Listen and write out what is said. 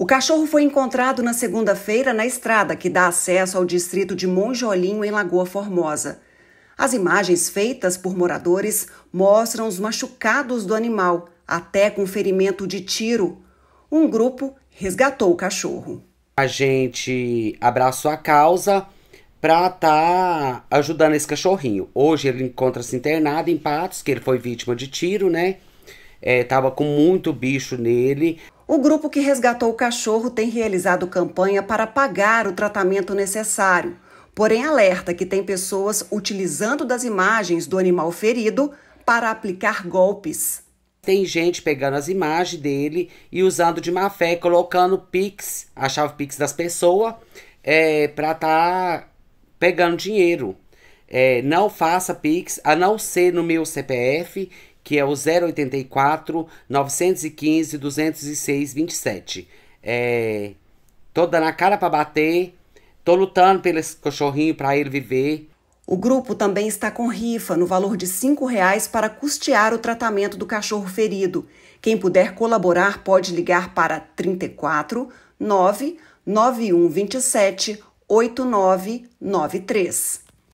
O cachorro foi encontrado na segunda-feira na estrada que dá acesso ao distrito de Monjolinho, em Lagoa Formosa. As imagens feitas por moradores mostram os machucados do animal, até com ferimento de tiro. Um grupo resgatou o cachorro. A gente abraçou a causa para estar tá ajudando esse cachorrinho. Hoje ele encontra-se internado em Patos, que ele foi vítima de tiro, né? É, tava com muito bicho nele. O grupo que resgatou o cachorro tem realizado campanha para pagar o tratamento necessário, porém alerta que tem pessoas utilizando das imagens do animal ferido para aplicar golpes. Tem gente pegando as imagens dele e usando de má fé, colocando Pix, a chave Pix das pessoas, é, para estar tá pegando dinheiro. É, não faça Pix, a não ser no meu CPF que é o 084 915 206 27. É, tô dando a cara para bater, tô lutando pelo cachorrinho para ele viver. O grupo também está com rifa no valor de R$ reais para custear o tratamento do cachorro ferido. Quem puder colaborar pode ligar para 34 99127 8993.